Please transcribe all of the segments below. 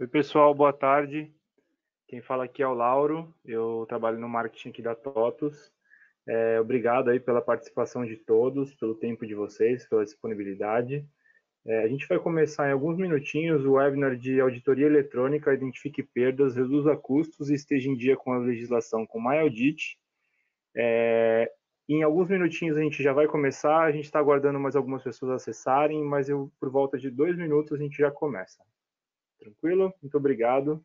Oi, pessoal, boa tarde. Quem fala aqui é o Lauro, eu trabalho no marketing aqui da TOTUS. É, obrigado aí pela participação de todos, pelo tempo de vocês, pela disponibilidade. É, a gente vai começar em alguns minutinhos o webinar de auditoria eletrônica, identifique perdas, reduza custos e esteja em dia com a legislação com MyAudit. É, em alguns minutinhos a gente já vai começar, a gente está aguardando mais algumas pessoas acessarem, mas eu, por volta de dois minutos a gente já começa. Tranquilo? Muito obrigado.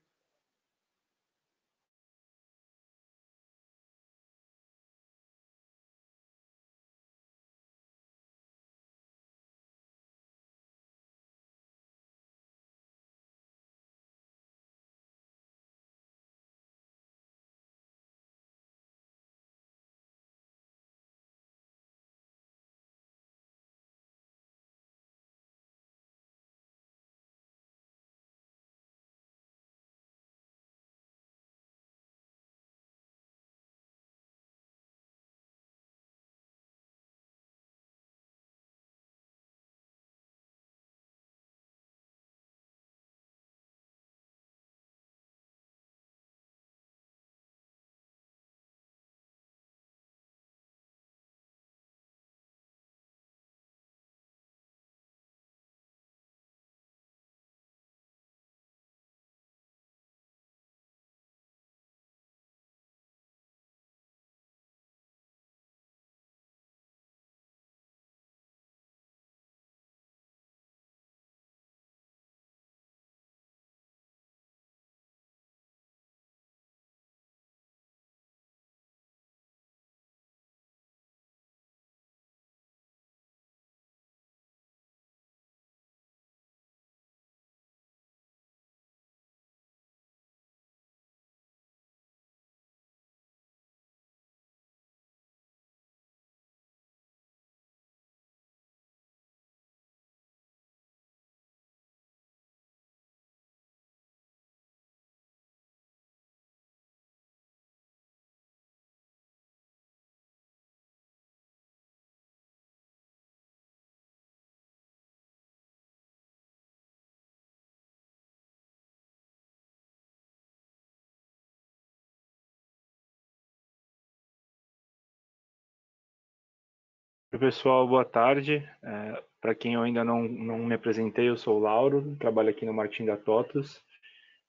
pessoal, boa tarde. É, Para quem eu ainda não, não me apresentei, eu sou o Lauro, trabalho aqui no Martim da Totos.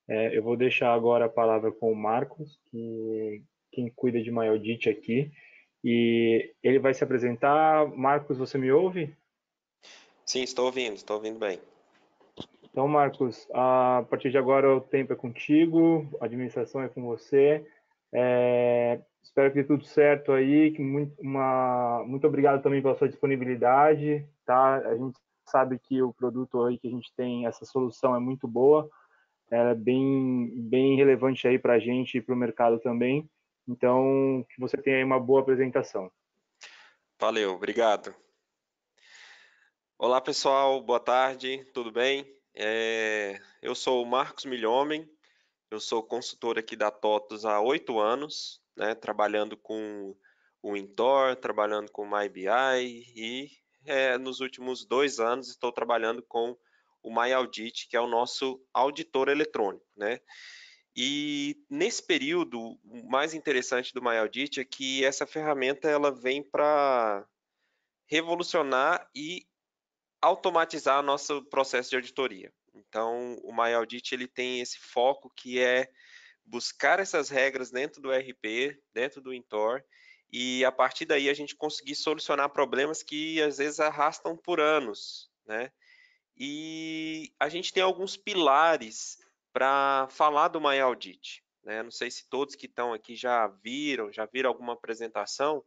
É, eu vou deixar agora a palavra com o Marcos, que quem cuida de Maiodite aqui, e ele vai se apresentar. Marcos, você me ouve? Sim, estou ouvindo, estou ouvindo bem. Então, Marcos, a partir de agora o tempo é contigo, a administração é com você. É, Espero que dê tudo certo aí. Que muito, uma, muito obrigado também pela sua disponibilidade. Tá? A gente sabe que o produto aí que a gente tem, essa solução é muito boa, é bem, bem relevante aí para a gente e para o mercado também. Então, que você tenha aí uma boa apresentação. Valeu, obrigado. Olá pessoal, boa tarde, tudo bem? É, eu sou o Marcos Milhomem, eu sou consultor aqui da TOTOS há oito anos, né, trabalhando com o Intor, trabalhando com o MyBI e é, nos últimos dois anos estou trabalhando com o MyAudit, que é o nosso auditor eletrônico. Né? E nesse período, o mais interessante do MyAudit é que essa ferramenta ela vem para revolucionar e automatizar nosso processo de auditoria. Então, o My Audit ele tem esse foco que é buscar essas regras dentro do RP, dentro do Intor, e a partir daí a gente conseguir solucionar problemas que às vezes arrastam por anos, né? E a gente tem alguns pilares para falar do My Audit. Né? Não sei se todos que estão aqui já viram, já viram alguma apresentação,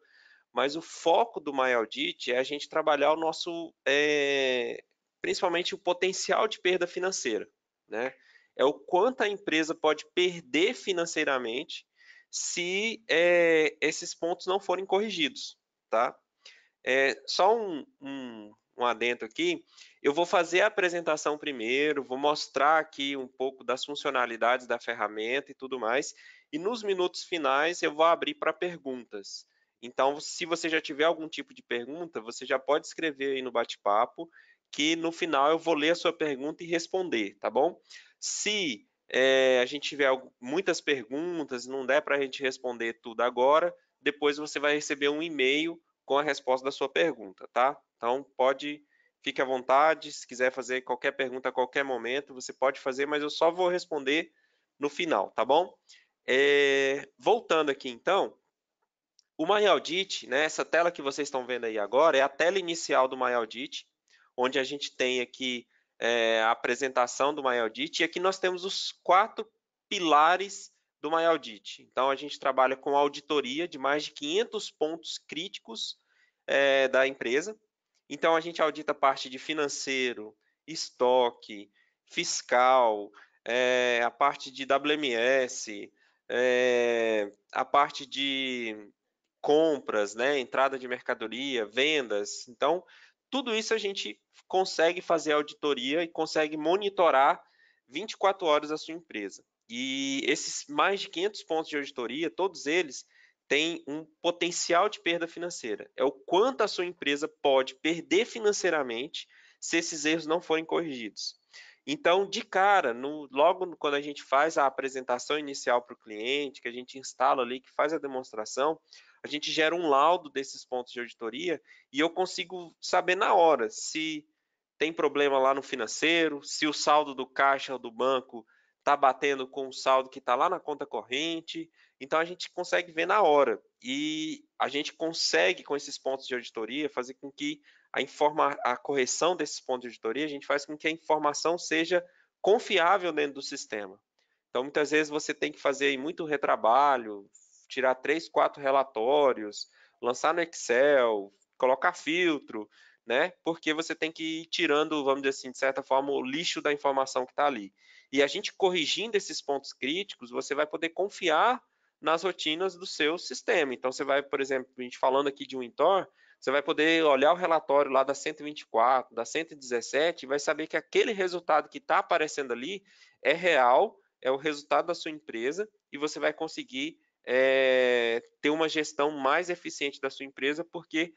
mas o foco do My Audit é a gente trabalhar o nosso é, principalmente o potencial de perda financeira, né? É o quanto a empresa pode perder financeiramente se é, esses pontos não forem corrigidos, tá? É, só um, um, um adendo aqui, eu vou fazer a apresentação primeiro, vou mostrar aqui um pouco das funcionalidades da ferramenta e tudo mais, e nos minutos finais eu vou abrir para perguntas. Então, se você já tiver algum tipo de pergunta, você já pode escrever aí no bate-papo que no final eu vou ler a sua pergunta e responder, tá bom? Se é, a gente tiver muitas perguntas, não der para a gente responder tudo agora, depois você vai receber um e-mail com a resposta da sua pergunta, tá? Então, pode, fique à vontade, se quiser fazer qualquer pergunta a qualquer momento, você pode fazer, mas eu só vou responder no final, tá bom? É, voltando aqui, então, o MyAudit, né, essa tela que vocês estão vendo aí agora, é a tela inicial do MyAudit, onde a gente tem aqui é, a apresentação do MyAudit, e aqui nós temos os quatro pilares do MyAudit. Então, a gente trabalha com auditoria de mais de 500 pontos críticos é, da empresa. Então, a gente audita a parte de financeiro, estoque, fiscal, é, a parte de WMS, é, a parte de compras, né, entrada de mercadoria, vendas. Então, tudo isso a gente consegue fazer auditoria e consegue monitorar 24 horas a sua empresa. E esses mais de 500 pontos de auditoria, todos eles têm um potencial de perda financeira. É o quanto a sua empresa pode perder financeiramente se esses erros não forem corrigidos. Então, de cara, no, logo quando a gente faz a apresentação inicial para o cliente, que a gente instala ali, que faz a demonstração, a gente gera um laudo desses pontos de auditoria e eu consigo saber na hora se tem problema lá no financeiro, se o saldo do caixa ou do banco está batendo com o saldo que está lá na conta corrente. Então a gente consegue ver na hora e a gente consegue com esses pontos de auditoria fazer com que a, informa a correção desses pontos de auditoria a gente faz com que a informação seja confiável dentro do sistema. Então muitas vezes você tem que fazer muito retrabalho, tirar três, quatro relatórios, lançar no Excel, colocar filtro, né? Porque você tem que ir tirando, vamos dizer assim, de certa forma, o lixo da informação que está ali. E a gente corrigindo esses pontos críticos, você vai poder confiar nas rotinas do seu sistema. Então, você vai, por exemplo, a gente falando aqui de um Intor, você vai poder olhar o relatório lá da 124, da 117, e vai saber que aquele resultado que está aparecendo ali é real, é o resultado da sua empresa, e você vai conseguir é, ter uma gestão mais eficiente da sua empresa, porque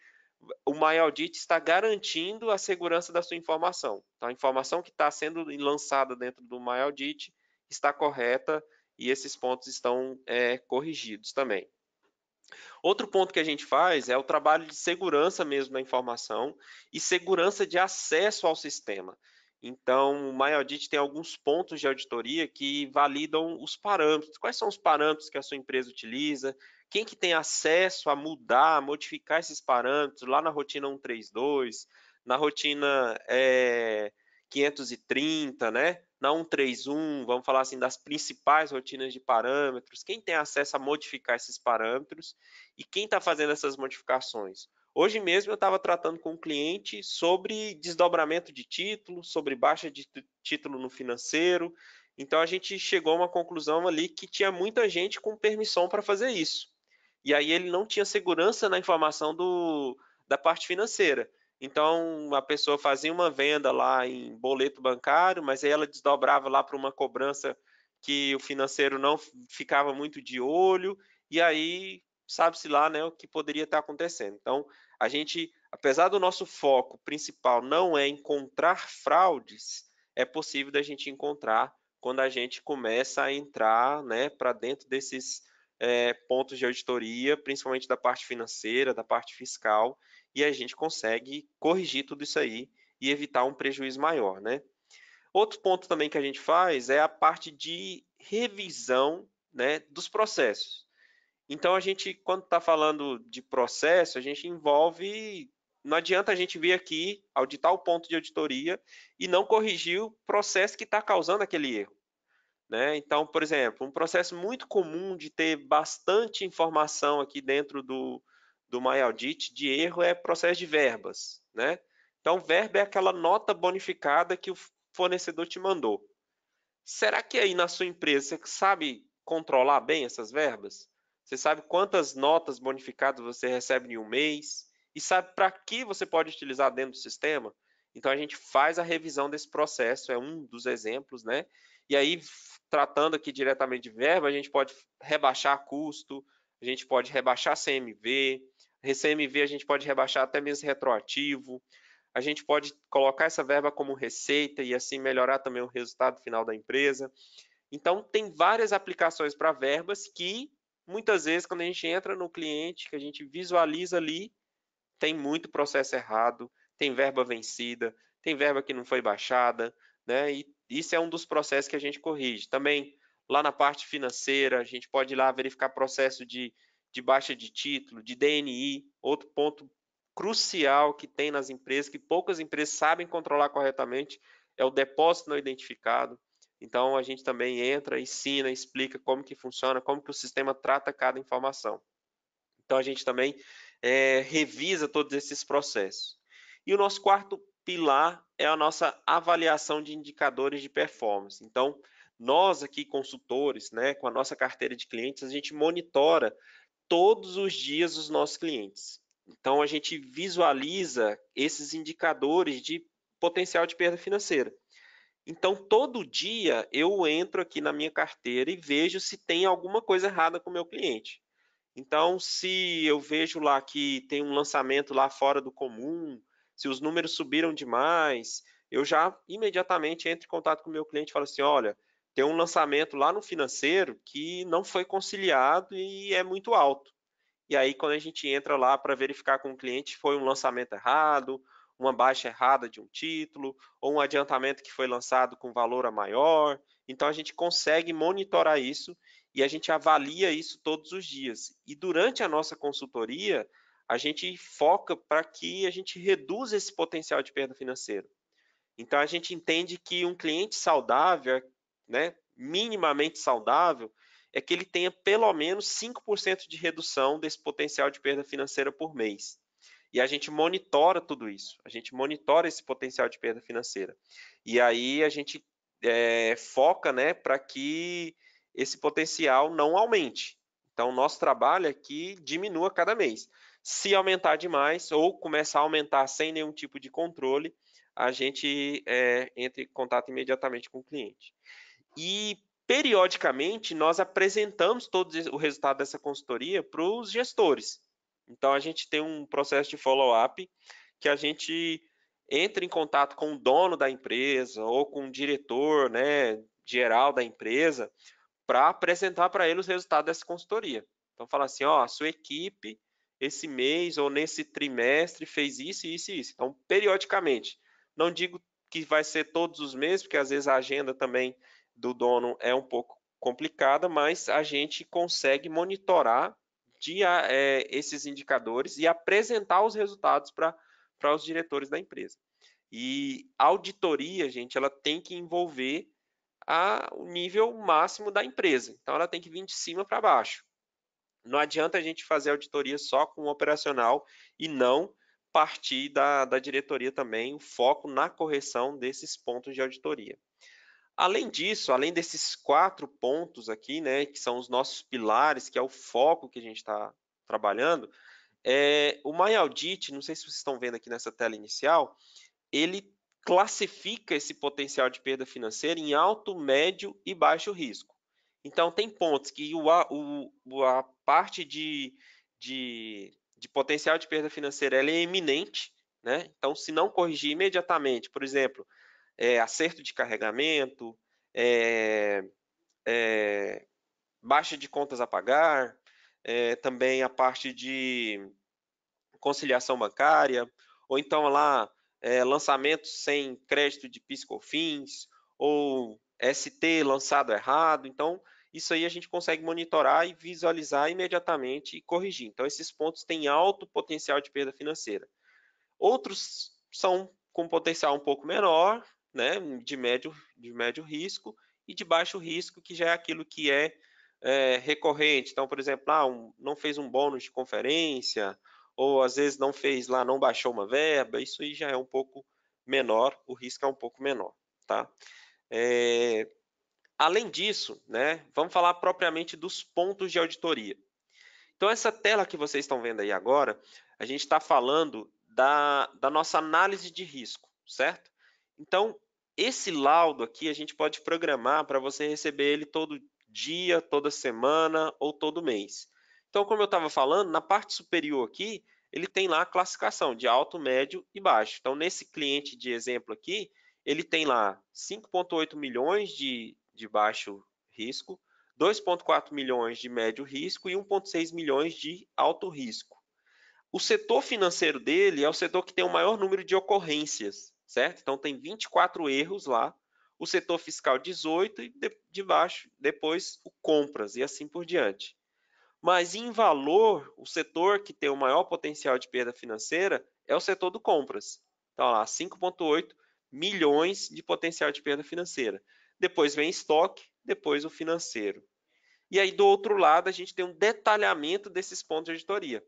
o MyAudit está garantindo a segurança da sua informação. Então, a informação que está sendo lançada dentro do MyAudit está correta e esses pontos estão é, corrigidos também. Outro ponto que a gente faz é o trabalho de segurança mesmo da informação e segurança de acesso ao sistema. Então, o MyAudit tem alguns pontos de auditoria que validam os parâmetros. Quais são os parâmetros que a sua empresa utiliza? Quem que tem acesso a mudar, a modificar esses parâmetros lá na rotina 132, na rotina é, eh, 530, né? na 131, vamos falar assim, das principais rotinas de parâmetros, quem tem acesso a modificar esses parâmetros e quem está fazendo essas modificações. Hoje mesmo eu estava tratando com um cliente sobre desdobramento de título, sobre baixa de título no financeiro. Então a gente chegou a uma conclusão ali que tinha muita gente com permissão para fazer isso. E aí ele não tinha segurança na informação do, da parte financeira. Então, a pessoa fazia uma venda lá em boleto bancário, mas aí ela desdobrava lá para uma cobrança que o financeiro não ficava muito de olho, e aí sabe-se lá né, o que poderia estar acontecendo. Então, a gente, apesar do nosso foco principal não é encontrar fraudes, é possível da gente encontrar quando a gente começa a entrar né, para dentro desses é, pontos de auditoria, principalmente da parte financeira, da parte fiscal, e a gente consegue corrigir tudo isso aí e evitar um prejuízo maior. Né? Outro ponto também que a gente faz é a parte de revisão né, dos processos. Então a gente, quando está falando de processo, a gente envolve. Não adianta a gente vir aqui auditar o ponto de auditoria e não corrigir o processo que está causando aquele erro. Né? Então, por exemplo, um processo muito comum de ter bastante informação aqui dentro do, do MyAudit de erro é processo de verbas. Né? Então, verba é aquela nota bonificada que o fornecedor te mandou. Será que é aí na sua empresa você sabe controlar bem essas verbas? Você sabe quantas notas bonificadas você recebe em um mês e sabe para que você pode utilizar dentro do sistema. Então a gente faz a revisão desse processo, é um dos exemplos, né? E aí, tratando aqui diretamente de verba, a gente pode rebaixar custo, a gente pode rebaixar CMV, CMV a gente pode rebaixar até mesmo retroativo, a gente pode colocar essa verba como receita e assim melhorar também o resultado final da empresa. Então, tem várias aplicações para verbas que Muitas vezes, quando a gente entra no cliente, que a gente visualiza ali, tem muito processo errado, tem verba vencida, tem verba que não foi baixada, né? E isso é um dos processos que a gente corrige. Também, lá na parte financeira, a gente pode ir lá verificar processo de, de baixa de título, de DNI, outro ponto crucial que tem nas empresas, que poucas empresas sabem controlar corretamente, é o depósito não identificado. Então a gente também entra, ensina, explica como que funciona, como que o sistema trata cada informação. Então a gente também é, revisa todos esses processos. E o nosso quarto pilar é a nossa avaliação de indicadores de performance. Então nós aqui consultores, né, com a nossa carteira de clientes, a gente monitora todos os dias os nossos clientes. Então a gente visualiza esses indicadores de potencial de perda financeira. Então, todo dia eu entro aqui na minha carteira e vejo se tem alguma coisa errada com o meu cliente. Então, se eu vejo lá que tem um lançamento lá fora do comum, se os números subiram demais, eu já imediatamente entro em contato com o meu cliente e falo assim: olha, tem um lançamento lá no financeiro que não foi conciliado e é muito alto. E aí, quando a gente entra lá para verificar com o cliente, foi um lançamento errado uma baixa errada de um título, ou um adiantamento que foi lançado com valor a maior. Então, a gente consegue monitorar isso e a gente avalia isso todos os dias. E durante a nossa consultoria, a gente foca para que a gente reduza esse potencial de perda financeira. Então, a gente entende que um cliente saudável, né, minimamente saudável, é que ele tenha pelo menos 5% de redução desse potencial de perda financeira por mês. E a gente monitora tudo isso, a gente monitora esse potencial de perda financeira. E aí a gente é, foca né, para que esse potencial não aumente. Então, nosso trabalho é que diminua cada mês. Se aumentar demais ou começar a aumentar sem nenhum tipo de controle, a gente é, entra em contato imediatamente com o cliente. E periodicamente nós apresentamos todo o resultado dessa consultoria para os gestores. Então, a gente tem um processo de follow-up que a gente entra em contato com o dono da empresa ou com o diretor né, geral da empresa para apresentar para ele os resultados dessa consultoria. Então, fala assim, ó, a sua equipe esse mês ou nesse trimestre fez isso, isso e isso. Então, periodicamente. Não digo que vai ser todos os meses, porque às vezes a agenda também do dono é um pouco complicada, mas a gente consegue monitorar refletir é, esses indicadores e apresentar os resultados para os diretores da empresa. E auditoria, gente, ela tem que envolver a, o nível máximo da empresa. Então, ela tem que vir de cima para baixo. Não adianta a gente fazer auditoria só com o operacional e não partir da, da diretoria também, o foco na correção desses pontos de auditoria. Além disso, além desses quatro pontos aqui, né, que são os nossos pilares, que é o foco que a gente está trabalhando, é, o Audit, não sei se vocês estão vendo aqui nessa tela inicial, ele classifica esse potencial de perda financeira em alto, médio e baixo risco. Então, tem pontos que o, o, a parte de, de, de, potencial de perda financeira é iminente, né? então, se não corrigir imediatamente, por exemplo, é, acerto de carregamento, é, é, baixa de contas a pagar, é, também a parte de conciliação bancária, ou então lá é, lançamentos sem crédito de PIS/COFINS, ou ST lançado errado. Então, isso aí a gente consegue monitorar e visualizar imediatamente e corrigir. Então, esses pontos têm alto potencial de perda financeira. Outros são com potencial um pouco menor, né, de médio, de médio risco e de baixo risco, que já é aquilo que é, é recorrente. Então, por exemplo, ah, um, não fez um bônus de conferência, ou às vezes não fez lá, não baixou uma verba, isso aí já é um pouco menor, o risco é um pouco menor. Tá? É, além disso, né, vamos falar propriamente dos pontos de auditoria. Então, essa tela que vocês estão vendo aí agora, a gente está falando da, da nossa análise de risco, certo? Então, esse laudo aqui a gente pode programar para você receber ele todo dia, toda semana ou todo mês. Então, como eu estava falando, na parte superior aqui, ele tem lá a classificação de alto, médio e baixo. Então, nesse cliente de exemplo aqui, ele tem lá 5,8 milhões de, de baixo risco, 2,4 milhões de médio risco e 1,6 milhões de alto risco. O setor financeiro dele é o setor que tem o maior número de ocorrências certo? Então, tem 24 erros lá, o setor fiscal 18 e de, de baixo, depois o compras e assim por diante. Mas em valor, o setor que tem o maior potencial de perda financeira é o setor do compras. Então, lá, 5,8 milhões de potencial de perda financeira. Depois vem estoque, depois o financeiro. E aí, do outro lado, a gente tem um detalhamento desses pontos de auditoria.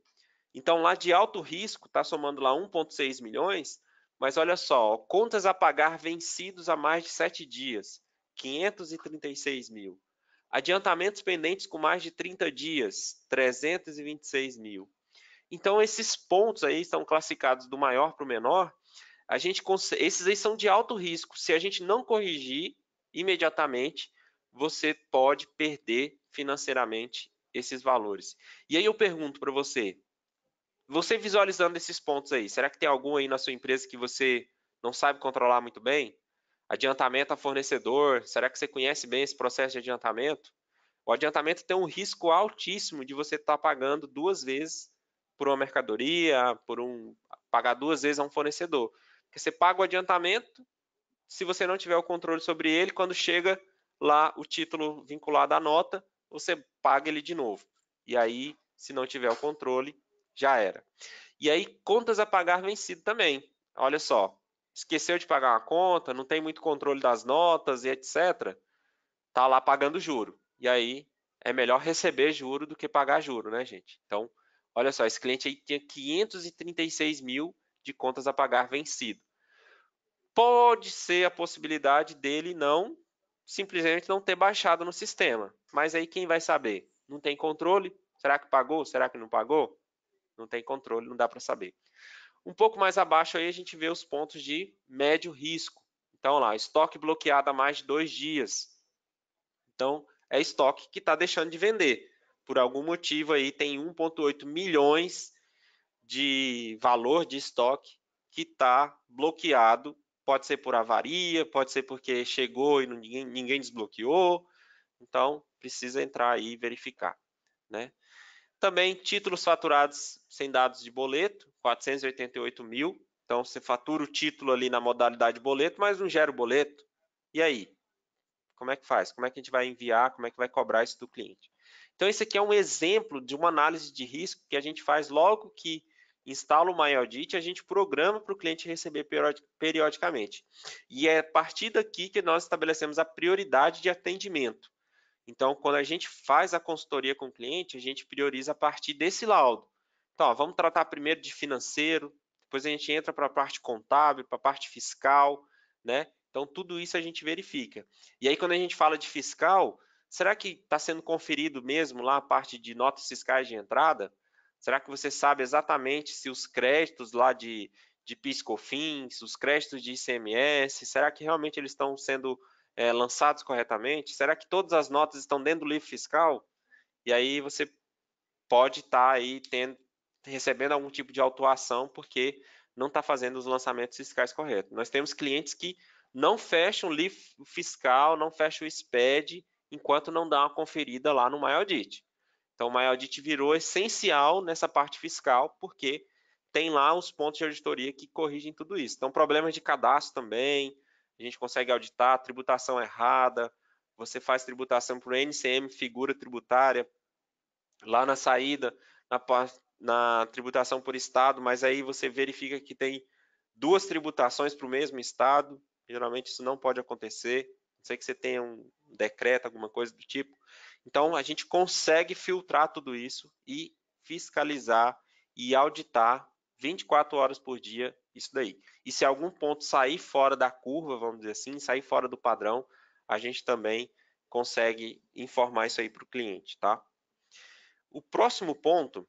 Então, lá de alto risco, está somando lá 1,6 milhões, mas olha só, contas a pagar vencidos há mais de sete dias, 536 mil. Adiantamentos pendentes com mais de 30 dias, 326 mil. Então, esses pontos aí estão classificados do maior para o menor. A gente, esses aí são de alto risco. Se a gente não corrigir imediatamente, você pode perder financeiramente esses valores. E aí eu pergunto para você, você visualizando esses pontos aí, será que tem algum aí na sua empresa que você não sabe controlar muito bem? Adiantamento a fornecedor, será que você conhece bem esse processo de adiantamento? O adiantamento tem um risco altíssimo de você estar tá pagando duas vezes por uma mercadoria, por um pagar duas vezes a um fornecedor. Porque você paga o adiantamento, se você não tiver o controle sobre ele, quando chega lá o título vinculado à nota, você paga ele de novo. E aí, se não tiver o controle, já era. E aí, contas a pagar vencido também. Olha só, esqueceu de pagar uma conta, não tem muito controle das notas e etc. Tá lá pagando juro. E aí, é melhor receber juro do que pagar juro, né, gente? Então, olha só, esse cliente aí tinha 536 mil de contas a pagar vencido. Pode ser a possibilidade dele não, simplesmente não ter baixado no sistema. Mas aí quem vai saber? Não tem controle? Será que pagou? Será que não pagou? não tem controle, não dá para saber. Um pouco mais abaixo aí a gente vê os pontos de médio risco. Então lá, estoque bloqueado há mais de dois dias. Então é estoque que está deixando de vender. Por algum motivo aí tem 1,8 milhões de valor de estoque que está bloqueado. Pode ser por avaria, pode ser porque chegou e ninguém, ninguém desbloqueou. Então precisa entrar aí e verificar, né? Também títulos faturados sem dados de boleto, 488 mil. Então, você fatura o título ali na modalidade boleto, mas não gera o boleto. E aí? Como é que faz? Como é que a gente vai enviar? Como é que vai cobrar isso do cliente? Então, isso aqui é um exemplo de uma análise de risco que a gente faz logo que instala o MyAudit, a gente programa para o cliente receber periodicamente. E é a partir daqui que nós estabelecemos a prioridade de atendimento. Então, quando a gente faz a consultoria com o cliente, a gente prioriza a partir desse laudo. Então, ó, vamos tratar primeiro de financeiro, depois a gente entra para a parte contábil, para a parte fiscal, né? Então, tudo isso a gente verifica. E aí, quando a gente fala de fiscal, será que está sendo conferido mesmo lá a parte de notas fiscais de entrada? Será que você sabe exatamente se os créditos lá de, de PIS/COFINS, os créditos de ICMS, será que realmente eles estão sendo é, lançados corretamente? Será que todas as notas estão dentro do livro fiscal? E aí você pode estar tá aí tendo, recebendo algum tipo de autuação porque não está fazendo os lançamentos fiscais corretos. Nós temos clientes que não fecham o livro fiscal, não fecham o SPED, enquanto não dá uma conferida lá no MyAudit. Então, o MyAudit virou essencial nessa parte fiscal, porque tem lá os pontos de auditoria que corrigem tudo isso. Então, problemas de cadastro também, a gente consegue auditar, tributação errada, você faz tributação para o NCM, figura tributária, lá na saída, na, na tributação por estado, mas aí você verifica que tem duas tributações para o mesmo estado, geralmente isso não pode acontecer, não sei que você tenha um decreto, alguma coisa do tipo. Então, a gente consegue filtrar tudo isso e fiscalizar e auditar 24 horas por dia, isso daí. E se algum ponto sair fora da curva, vamos dizer assim, sair fora do padrão, a gente também consegue informar isso aí para o cliente, tá? O próximo ponto,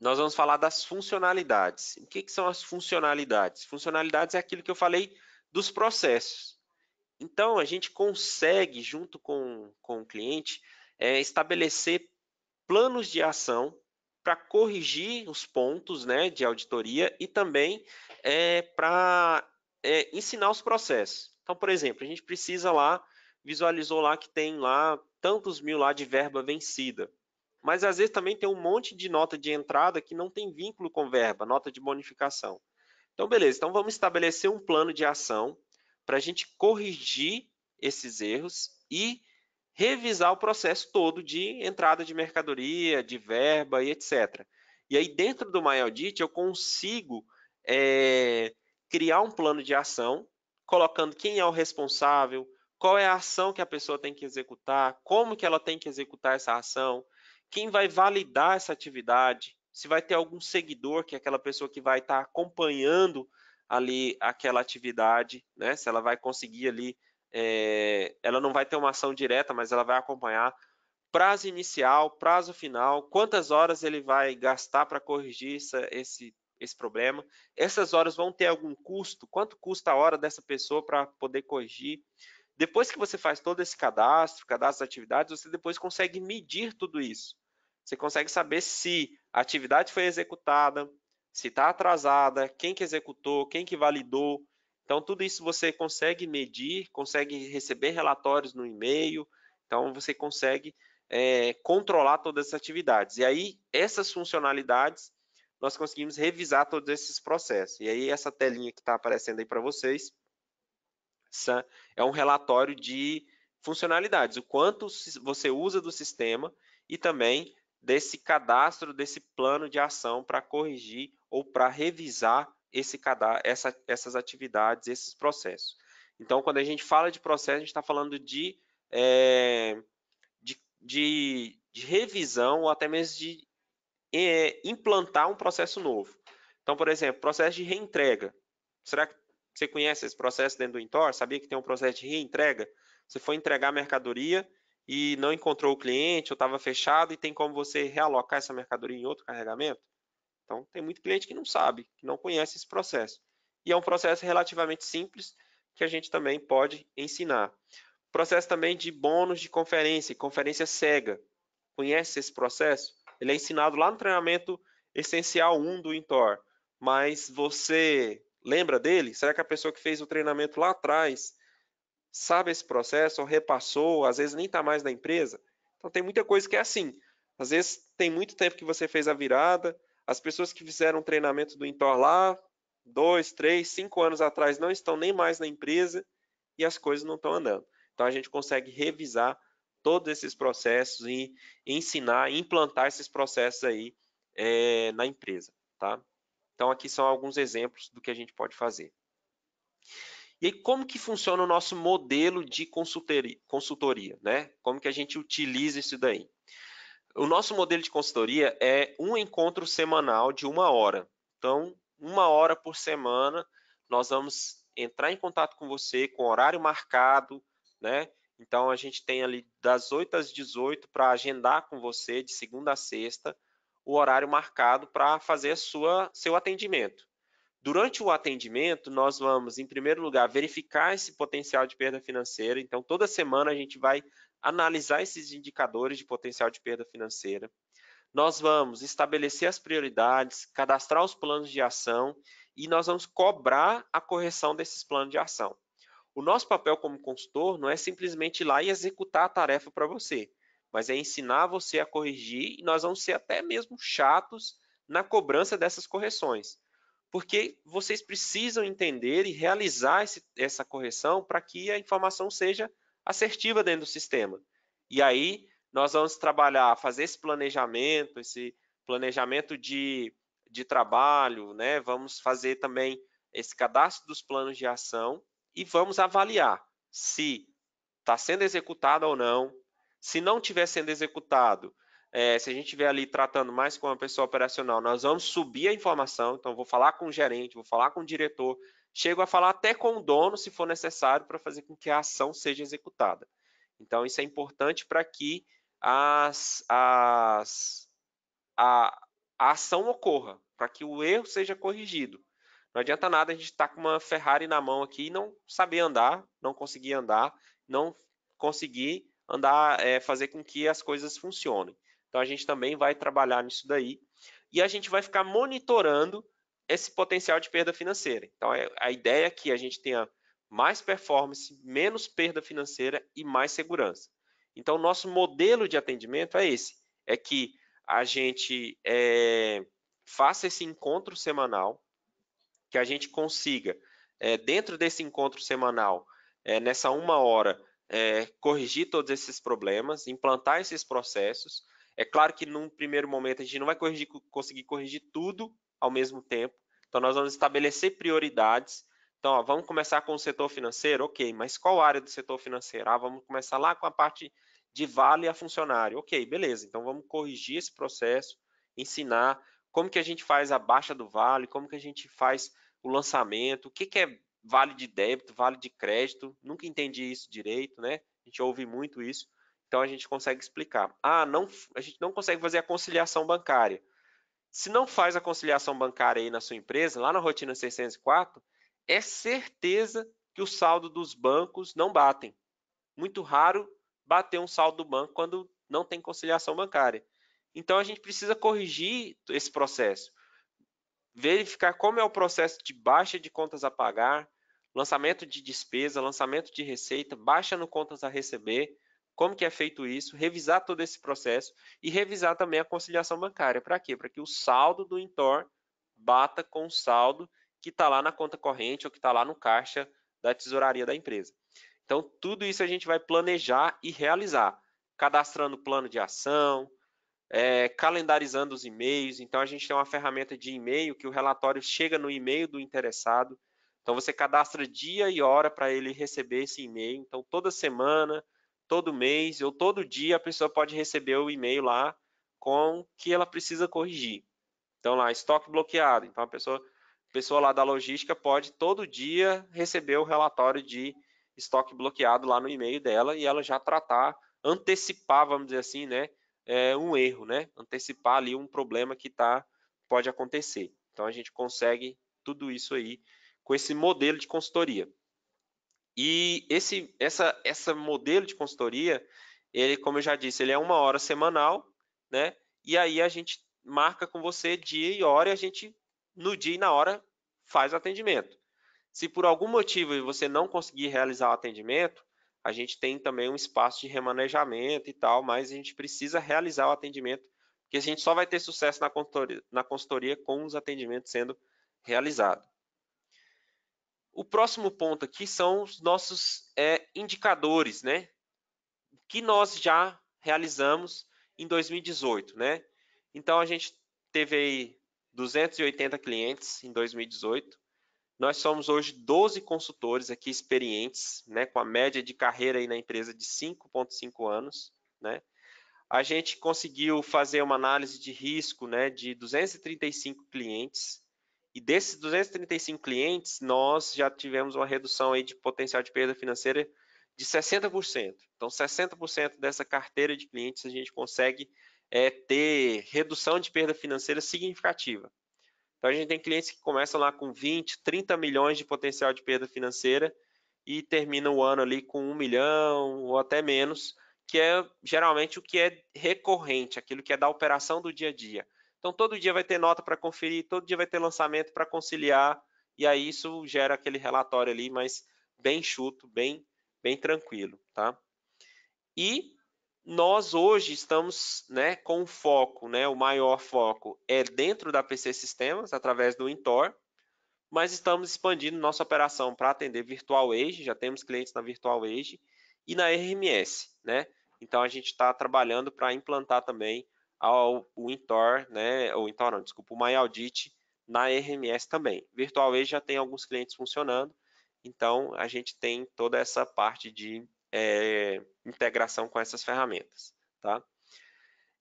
nós vamos falar das funcionalidades. O que, que são as funcionalidades? Funcionalidades é aquilo que eu falei dos processos. Então, a gente consegue, junto com, com o cliente, é, estabelecer planos de ação para corrigir os pontos né, de auditoria e também é, para é, ensinar os processos. Então, por exemplo, a gente precisa lá, visualizou lá que tem lá tantos mil lá de verba vencida. Mas às vezes também tem um monte de nota de entrada que não tem vínculo com verba, nota de bonificação. Então, beleza, então vamos estabelecer um plano de ação para a gente corrigir esses erros e revisar o processo todo de entrada de mercadoria, de verba e etc. E aí, dentro do MyAudit, eu consigo é, criar um plano de ação, colocando quem é o responsável, qual é a ação que a pessoa tem que executar, como que ela tem que executar essa ação, quem vai validar essa atividade, se vai ter algum seguidor, que é aquela pessoa que vai estar acompanhando ali aquela atividade, né? se ela vai conseguir ali é, ela não vai ter uma ação direta, mas ela vai acompanhar prazo inicial, prazo final, quantas horas ele vai gastar para corrigir essa, esse, esse problema. Essas horas vão ter algum custo? Quanto custa a hora dessa pessoa para poder corrigir? Depois que você faz todo esse cadastro, cadastro de atividades, você depois consegue medir tudo isso. Você consegue saber se a atividade foi executada, se está atrasada, quem que executou, quem que validou, então, tudo isso você consegue medir, consegue receber relatórios no e-mail, então você consegue é, controlar todas as atividades. E aí, essas funcionalidades, nós conseguimos revisar todos esses processos. E aí, essa telinha que está aparecendo aí para vocês, é um relatório de funcionalidades, o quanto você usa do sistema e também desse cadastro, desse plano de ação para corrigir ou para revisar esse cadastro, essa, essas atividades, esses processos. Então, quando a gente fala de processo, a gente está falando de, é, de, de, de, revisão ou até mesmo de é, implantar um processo novo. Então, por exemplo, processo de reentrega. Será que você conhece esse processo dentro do Intor? Sabia que tem um processo de reentrega? Você foi entregar a mercadoria e não encontrou o cliente ou estava fechado e tem como você realocar essa mercadoria em outro carregamento? Então, tem muito cliente que não sabe, que não conhece esse processo. E é um processo relativamente simples que a gente também pode ensinar. Processo também de bônus de conferência, conferência cega. Conhece esse processo? Ele é ensinado lá no treinamento essencial 1 do Intor. Mas você lembra dele? Será que a pessoa que fez o treinamento lá atrás sabe esse processo ou repassou, às vezes nem está mais na empresa? Então tem muita coisa que é assim. Às vezes tem muito tempo que você fez a virada, as pessoas que fizeram treinamento do Intor lá, dois, três, cinco anos atrás, não estão nem mais na empresa e as coisas não estão andando. Então, a gente consegue revisar todos esses processos e ensinar, implantar esses processos aí é, na empresa, tá? Então, aqui são alguns exemplos do que a gente pode fazer. E aí, como que funciona o nosso modelo de consultoria, consultoria né? Como que a gente utiliza isso daí? O nosso modelo de consultoria é um encontro semanal de uma hora. Então, uma hora por semana, nós vamos entrar em contato com você com horário marcado, né? Então, a gente tem ali das 8 às 18 para agendar com você, de segunda a sexta, o horário marcado para fazer sua, seu atendimento. Durante o atendimento, nós vamos, em primeiro lugar, verificar esse potencial de perda financeira. Então, toda semana a gente vai analisar esses indicadores de potencial de perda financeira. Nós vamos estabelecer as prioridades, cadastrar os planos de ação e nós vamos cobrar a correção desses planos de ação. O nosso papel como consultor não é simplesmente ir lá e executar a tarefa para você, mas é ensinar você a corrigir e nós vamos ser até mesmo chatos na cobrança dessas correções, porque vocês precisam entender e realizar esse, essa correção para que a informação seja assertiva dentro do sistema. E aí nós vamos trabalhar, fazer esse planejamento, esse planejamento de, de trabalho, né? vamos fazer também esse cadastro dos planos de ação e vamos avaliar se está sendo executado ou não. Se não estiver sendo executado, é, se a gente estiver ali tratando mais com a pessoa operacional, nós vamos subir a informação, então vou falar com o gerente, vou falar com o diretor, Chego a falar até com o dono, se for necessário, para fazer com que a ação seja executada. Então, isso é importante para que as, as, a, a ação ocorra, para que o erro seja corrigido. Não adianta nada a gente estar tá com uma Ferrari na mão aqui e não saber andar, não conseguir andar, não conseguir andar, é, fazer com que as coisas funcionem. Então, a gente também vai trabalhar nisso daí. E a gente vai ficar monitorando esse potencial de perda financeira. Então, é, a ideia é que a gente tenha mais performance, menos perda financeira e mais segurança. Então, nosso modelo de atendimento é esse, é que a gente é, faça esse encontro semanal, que a gente consiga, é, dentro desse encontro semanal, é, nessa uma hora, é, corrigir todos esses problemas, implantar esses processos. É claro que num primeiro momento a gente não vai corrigir, conseguir corrigir tudo ao mesmo tempo, então, nós vamos estabelecer prioridades. Então, ó, vamos começar com o setor financeiro? Ok, mas qual área do setor financeiro? Ah, vamos começar lá com a parte de vale a funcionário. Ok, beleza. Então, vamos corrigir esse processo, ensinar como que a gente faz a baixa do vale, como que a gente faz o lançamento, o que, que é vale de débito, vale de crédito. Nunca entendi isso direito, né? A gente ouve muito isso. Então, a gente consegue explicar. Ah, não, a gente não consegue fazer a conciliação bancária. Se não faz a conciliação bancária aí na sua empresa, lá na rotina 604, é certeza que o saldo dos bancos não batem. Muito raro bater um saldo do banco quando não tem conciliação bancária. Então a gente precisa corrigir esse processo, verificar como é o processo de baixa de contas a pagar, lançamento de despesa, lançamento de receita, baixa no contas a receber, como que é feito isso, revisar todo esse processo e revisar também a conciliação bancária. Para quê? Para que o saldo do Intor bata com o saldo que está lá na conta corrente ou que está lá no caixa da tesouraria da empresa. Então, tudo isso a gente vai planejar e realizar, cadastrando o plano de ação, é, calendarizando os e-mails. Então, a gente tem uma ferramenta de e-mail que o relatório chega no e-mail do interessado. Então, você cadastra dia e hora para ele receber esse e-mail. Então, toda semana, todo mês ou todo dia a pessoa pode receber o e-mail lá com o que ela precisa corrigir. Então lá, estoque bloqueado. Então a pessoa, a pessoa lá da logística pode todo dia receber o relatório de estoque bloqueado lá no e-mail dela e ela já tratar, antecipar, vamos dizer assim, né, é, um erro, né? Antecipar ali um problema que tá, pode acontecer. Então a gente consegue tudo isso aí com esse modelo de consultoria. E esse essa, essa modelo de consultoria, ele, como eu já disse, ele é uma hora semanal, né? E aí a gente marca com você dia e hora e a gente, no dia e na hora, faz o atendimento. Se por algum motivo você não conseguir realizar o atendimento, a gente tem também um espaço de remanejamento e tal, mas a gente precisa realizar o atendimento, porque a gente só vai ter sucesso na consultoria, na consultoria com os atendimentos sendo realizados. O próximo ponto aqui são os nossos é, indicadores, né? Que nós já realizamos em 2018, né? Então, a gente teve aí 280 clientes em 2018. Nós somos hoje 12 consultores aqui experientes, né? Com a média de carreira aí na empresa de 5,5 anos, né? A gente conseguiu fazer uma análise de risco, né? De 235 clientes e desses 235 clientes, nós já tivemos uma redução aí de potencial de perda financeira de 60%. Então, 60% dessa carteira de clientes a gente consegue é, ter redução de perda financeira significativa. Então, a gente tem clientes que começam lá com 20, 30 milhões de potencial de perda financeira e terminam o ano ali com 1 milhão ou até menos, que é geralmente o que é recorrente, aquilo que é da operação do dia a dia. Então, todo dia vai ter nota para conferir, todo dia vai ter lançamento para conciliar, e aí isso gera aquele relatório ali, mas bem chuto, bem, bem tranquilo, tá? E nós hoje estamos né, com foco, né, o maior foco é dentro da PC Sistemas, através do Intor, mas estamos expandindo nossa operação para atender Virtual Age, já temos clientes na Virtual Age e na RMS, né? Então a gente está trabalhando para implantar também ao o Intor, né, o Intor não, desculpa, o MyAudit na RMS também. VirtualEye já tem alguns clientes funcionando, então a gente tem toda essa parte de é, integração com essas ferramentas, tá?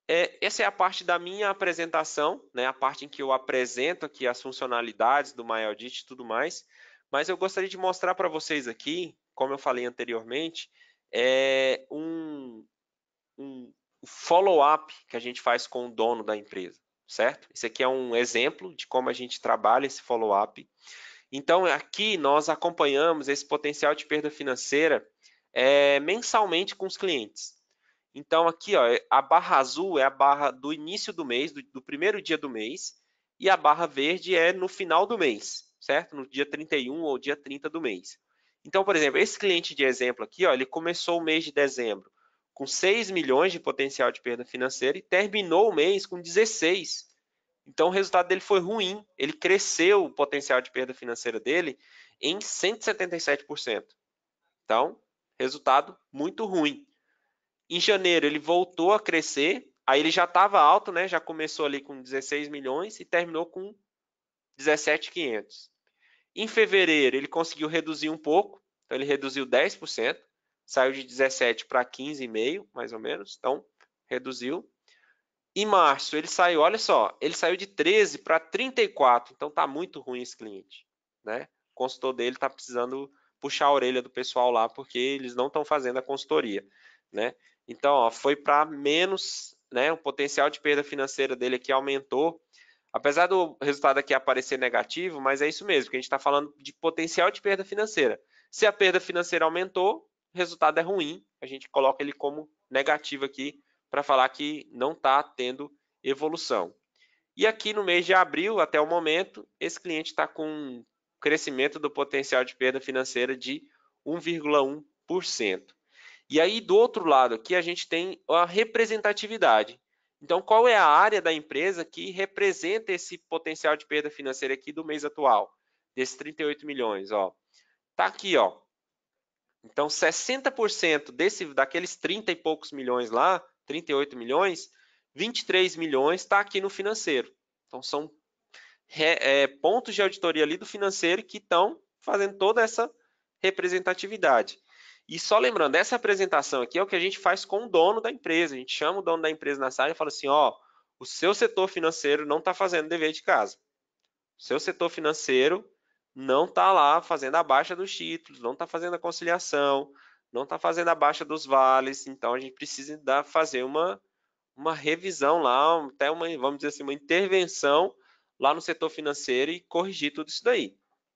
É, essa é a parte da minha apresentação, né, a parte em que eu apresento aqui as funcionalidades do MyAudit e tudo mais, mas eu gostaria de mostrar para vocês aqui, como eu falei anteriormente, é um, um, o follow-up que a gente faz com o dono da empresa, certo? Esse aqui é um exemplo de como a gente trabalha esse follow-up. Então, aqui nós acompanhamos esse potencial de perda financeira é, mensalmente com os clientes. Então, aqui, ó, é, a barra azul é a barra do início do mês, do, do primeiro dia do mês, e a barra verde é no final do mês, certo? No dia 31 ou dia 30 do mês. Então, por exemplo, esse cliente de exemplo aqui, ó, ele começou o mês de dezembro com 6 milhões de potencial de perda financeira e terminou o mês com 16. Então o resultado dele foi ruim. Ele cresceu o potencial de perda financeira dele em 177%. Então, resultado muito ruim. Em janeiro ele voltou a crescer, aí ele já estava alto, né? Já começou ali com 16 milhões e terminou com 17,500. Em fevereiro ele conseguiu reduzir um pouco, então ele reduziu 10% saiu de 17 para 15,5, mais ou menos, então reduziu. Em março, ele saiu, olha só, ele saiu de 13 para 34, então tá muito ruim esse cliente, né? O consultor dele tá precisando puxar a orelha do pessoal lá, porque eles não estão fazendo a consultoria, né? Então, ó, foi para menos, né? O potencial de perda financeira dele aqui aumentou, apesar do resultado aqui aparecer negativo, mas é isso mesmo, que a gente está falando de potencial de perda financeira. Se a perda financeira aumentou, o resultado é ruim, a gente coloca ele como negativo aqui para falar que não está tendo evolução. E aqui no mês de abril, até o momento, esse cliente está com um crescimento do potencial de perda financeira de 1,1%. E aí, do outro lado aqui, a gente tem a representatividade. Então, qual é a área da empresa que representa esse potencial de perda financeira aqui do mês atual, desses 38 milhões? Ó, tá aqui, ó, então, 60% desse, daqueles 30 e poucos milhões lá, 38 milhões, 23 milhões está aqui no financeiro. Então, são é, pontos de auditoria ali do financeiro que estão fazendo toda essa representatividade. E só lembrando, essa apresentação aqui é o que a gente faz com o dono da empresa. A gente chama o dono da empresa na sala e fala assim, ó, o seu setor financeiro não está fazendo dever de casa. O seu setor financeiro não está lá fazendo a baixa dos títulos, não está fazendo a conciliação, não está fazendo a baixa dos vales, então a gente precisa dar, fazer uma, uma revisão lá, até uma, vamos dizer assim, uma intervenção lá no setor financeiro e corrigir tudo isso daí.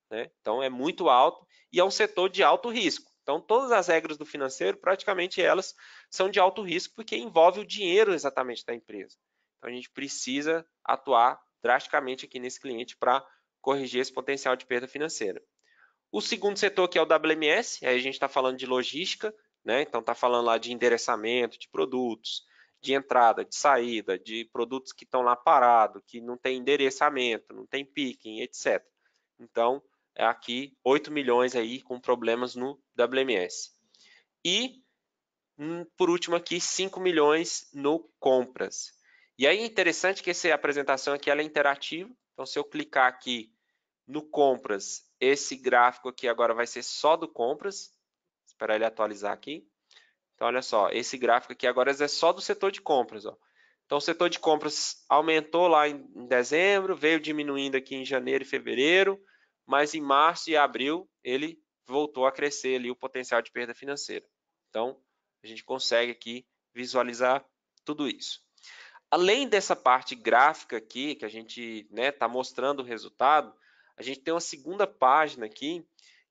Né? Então é muito alto e é um setor de alto risco. Então todas as regras do financeiro, praticamente elas são de alto risco porque envolve o dinheiro exatamente da empresa. Então a gente precisa atuar drasticamente aqui nesse cliente para corrigir esse potencial de perda financeira. O segundo setor, que é o WMS, aí a gente está falando de logística, né? então está falando lá de endereçamento de produtos, de entrada, de saída, de produtos que estão lá parados, que não tem endereçamento, não tem picking, etc. Então, é aqui 8 milhões aí com problemas no WMS. E, hum, por último aqui, 5 milhões no compras. E aí é interessante que essa apresentação aqui ela é interativa, então se eu clicar aqui no compras, esse gráfico aqui agora vai ser só do compras. Espera ele atualizar aqui. Então, olha só, esse gráfico aqui agora é só do setor de compras. Ó. Então, o setor de compras aumentou lá em dezembro, veio diminuindo aqui em janeiro e fevereiro, mas em março e abril ele voltou a crescer ali o potencial de perda financeira. Então, a gente consegue aqui visualizar tudo isso. Além dessa parte gráfica aqui, que a gente está né, tá mostrando o resultado, a gente tem uma segunda página aqui,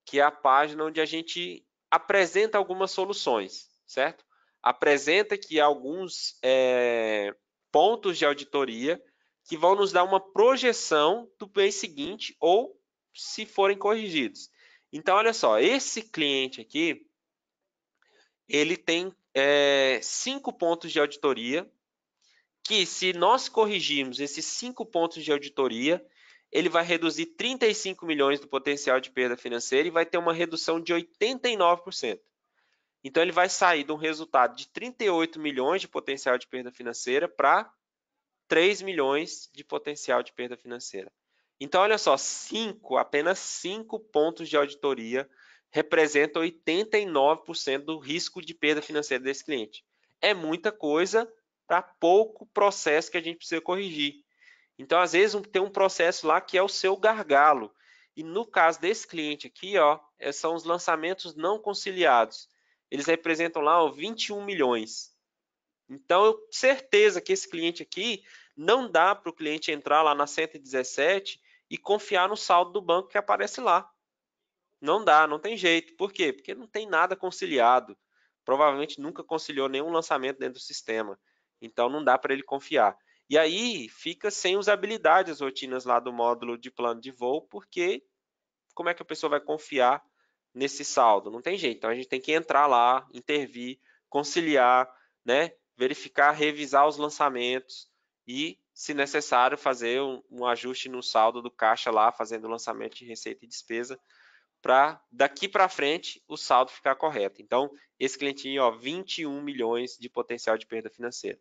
que é a página onde a gente apresenta algumas soluções, certo? Apresenta que alguns é, pontos de auditoria que vão nos dar uma projeção do mês seguinte ou se forem corrigidos. Então, olha só, esse cliente aqui, ele tem é, cinco pontos de auditoria, que se nós corrigirmos esses cinco pontos de auditoria, ele vai reduzir 35 milhões do potencial de perda financeira e vai ter uma redução de 89%. Então, ele vai sair de um resultado de 38 milhões de potencial de perda financeira para 3 milhões de potencial de perda financeira. Então, olha só, apenas 5 pontos de auditoria representam 89% do risco de perda financeira desse cliente. É muita coisa para pouco processo que a gente precisa corrigir. Então, às vezes, tem um processo lá que é o seu gargalo. E no caso desse cliente aqui, ó, é, são os lançamentos não conciliados. Eles representam lá ó, 21 milhões. Então, eu certeza que esse cliente aqui não dá para o cliente entrar lá na 117 e confiar no saldo do banco que aparece lá. Não dá, não tem jeito. Por quê? Porque não tem nada conciliado. Provavelmente nunca conciliou nenhum lançamento dentro do sistema. Então, não dá para ele confiar. E aí fica sem usabilidade as rotinas lá do módulo de plano de voo, porque como é que a pessoa vai confiar nesse saldo? Não tem jeito. Então a gente tem que entrar lá, intervir, conciliar, né? verificar, revisar os lançamentos e, se necessário, fazer um, ajuste no saldo do caixa lá, fazendo o lançamento de receita e despesa, para daqui para frente o saldo ficar correto. Então, esse cliente tinha 21 milhões de potencial de perda financeira.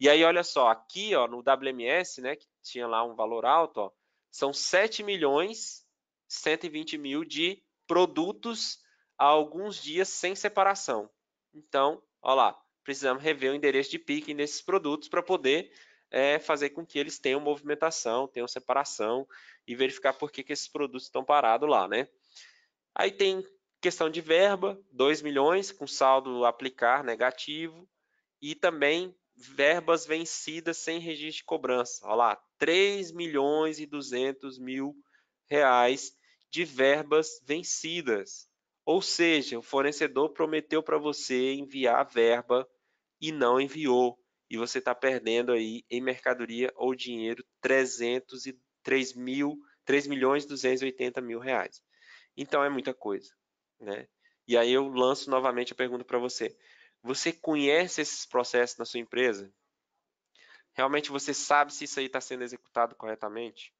E aí, olha só, aqui ó, no WMS, né, que tinha lá um valor alto, ó, são 7 milhões 120 mil de produtos há alguns dias sem separação. Então, olha lá, precisamos rever o endereço de picking desses produtos para poder é, fazer com que eles tenham movimentação, tenham separação e verificar por que, que esses produtos estão parados lá, né? Aí tem questão de verba, 2 milhões, com saldo aplicar negativo, e também verbas vencidas sem registro de cobrança. Olha lá, 3 milhões e 200 mil reais de verbas vencidas. Ou seja, o fornecedor prometeu para você enviar a verba e não enviou. E você está perdendo aí em mercadoria ou dinheiro 303 mil, 3 milhões e 280 mil reais. Então é muita coisa. Né? E aí eu lanço novamente a pergunta para você. Você conhece esses processos na sua empresa? Realmente você sabe se isso aí está sendo executado corretamente?